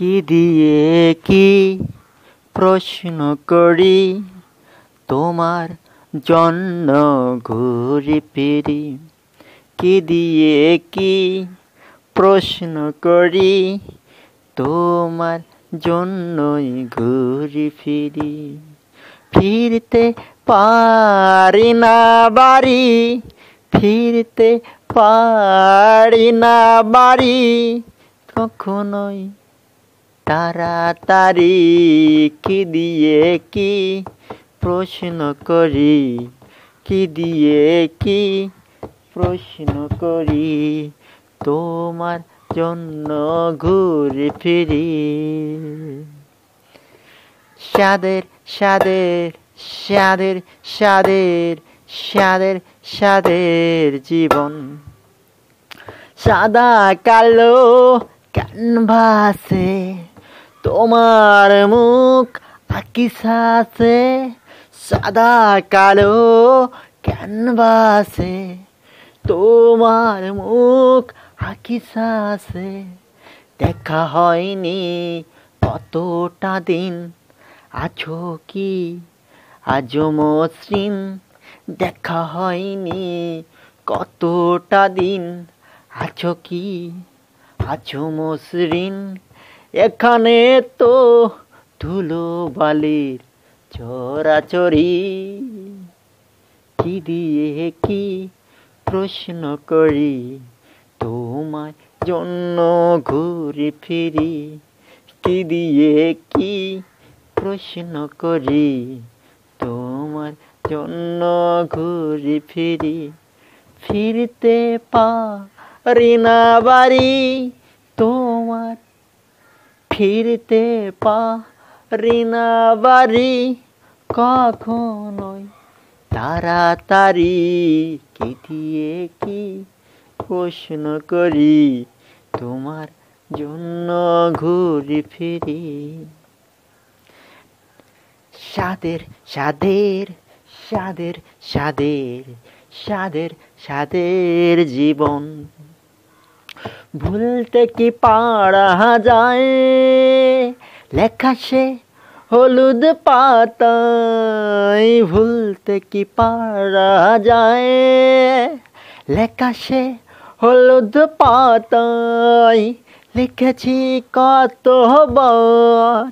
কি দিয়ে কি প্রশ্ন করি তোমার জন্য ঘুরি ফিরি কি দিয়ে কি প্রশ্ন করি তোমার জন্যই ঘুরি ফিরি ফিরতে পারি না বাড়ি ফিরতে পারি না বাড়ি কখনোই তাড়াতাড়ি কি দিয়ে কি প্রশ্ন করি কি দিয়ে কি প্রশ্ন করি তোমার জন্য ঘুরে ফিরি সাদের সাদের সাদের সাদের সাদের সাদের জীবন সাদা কালো ক্যানভাসে তোমার মুখ আকিসাছে সাদা কালো ক্যানভাসে তোমার মুখ আকিসাছে দেখা হয়নি কতটা দিন আছো কি আজো মসৃণ দেখা হয়নি কতটা দিন আছো কি আছো মসৃণ এখানে তো ধুলো বালির চরাচরি কি দিয়ে কি প্রশ্ন করি তোমার জন্য ঘুরে ফিরি কি দিয়ে কি প্রশ্ন করি তোমার জন্য ঘুরে ফিরি ফিরতে পারি না বাড়ি তোমার ফিরতে পারি না বাড়ি কখনোই তাড়াতাড়ি কি দিয়ে কি প্রশ্ন করি তোমার জন্য ঘুরি ফিরি সাদের সাদের সাদের সাদের সাদের সাদের জীবন ভুলতে কি পাড়া যায় লেখা সে হলুদ পাতা ভুলতে কি পাড়া যায় লেখা সে হলুদ পাতায় লিখেছি কত কতবার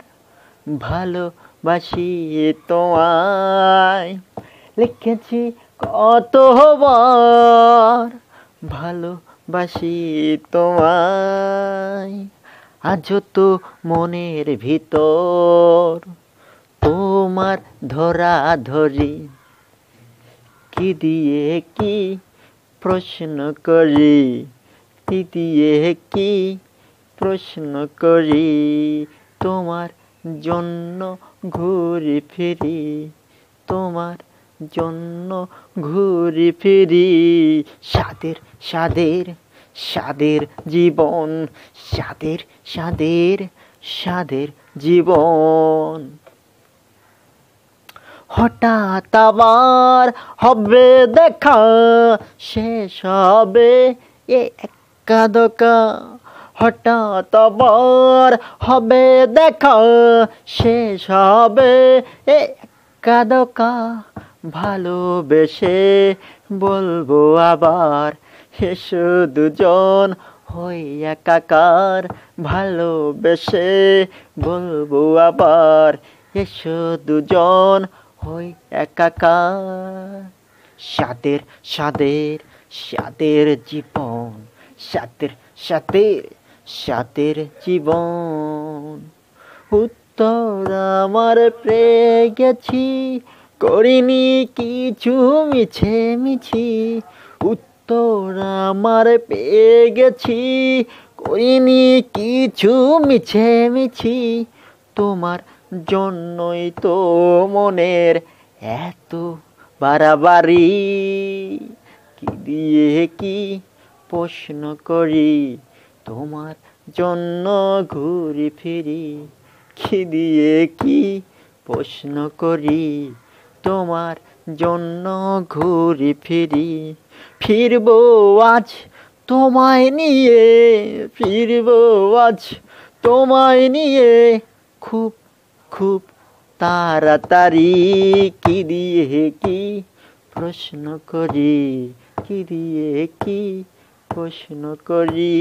ভালোবাসি তোমায় লিখেছি কত কতবার ভালো বাসি তোমায় আজ তো মনের ভিতর তোমার ধরা ধরি কি দিয়ে কি প্রশ্ন করি কি দিয়ে কি প্রশ্ন করি তোমার জন্য ঘুরে ফিরি তোমার জন্য ঘুরি ফিরি সাদের সাদের সাদের জীবন সাদের সাদের সাদের জীবন হঠাৎ আবার হবে দেখা শেষ হবে এ একাদকা হঠাৎ আবার হবে দেখা শেষ হবে এ একাদকা ভালোবেসে বলবো আবার এসো দুজন হই একাকার ভালোবেসে বলবো আবার এসো দুজন হই একাকার সাদের সাদের সাদের জীবন সাতের সাতের সাতের জীবন উত্তর আমার পেয়ে গেছি করিনি কিছু মিছে মিছি উত্তর আমার পেয়ে গেছি করিনি কিছু মিছে মিছি তোমার জন্যই তো মনের এত বাড়াবাড়ি কি দিয়ে কি প্রশ্ন করি তোমার জন্য ঘুরি ফিরি কি দিয়ে কি প্রশ্ন করি তোমার জন্য ঘুরি ফিরি ফিরব আজ তোমায় নিয়ে ফিরব আজ তোমায় নিয়ে খুব খুব তাড়াতাড়ি কি দিয়ে কি প্রশ্ন করি কি দিয়ে কি প্রশ্ন করি